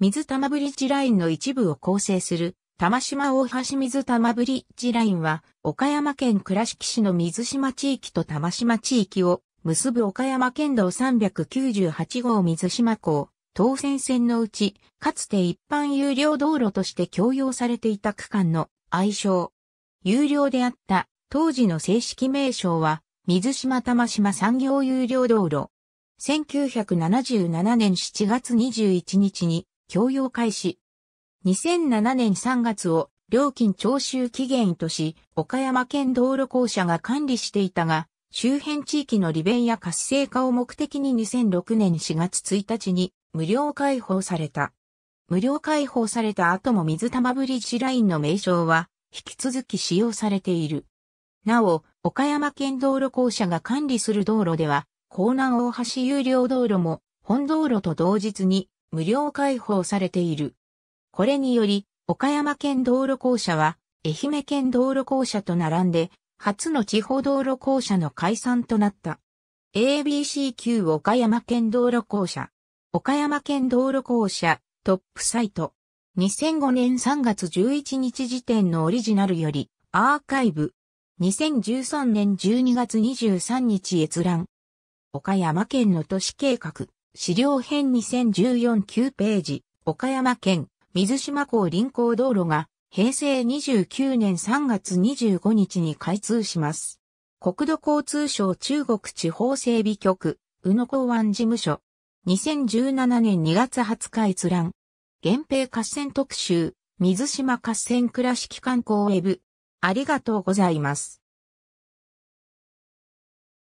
水玉ブリッジラインの一部を構成する、玉島大橋水玉ブリッジラインは、岡山県倉敷市の水島地域と玉島地域を結ぶ岡山県道398号水島港、東線線のうち、かつて一般有料道路として供用されていた区間の愛称。有料であった当時の正式名称は、水島玉島産業有料道路。1977年7月21日に供用開始。2007年3月を料金徴収期限とし、岡山県道路公社が管理していたが、周辺地域の利便や活性化を目的に2006年4月1日に無料開放された。無料開放された後も水玉ブリッジラインの名称は引き続き使用されている。なお、岡山県道路公社が管理する道路では、港南大橋有料道路も本道路と同日に無料開放されている。これにより、岡山県道路公社は、愛媛県道路公社と並んで、初の地方道路公社の解散となった。ABC 級岡山県道路公社。岡山県道路公社トップサイト。2005年3月11日時点のオリジナルよりアーカイブ。2013年12月23日閲覧。岡山県の都市計画。資料編2014 9ページ、岡山県、水島港臨港道路が、平成29年3月25日に開通します。国土交通省中国地方整備局、宇野港湾事務所。2017年2月20日閲覧。原平合戦特集、水島合戦倉敷観光ウェブ。ありがとうございます。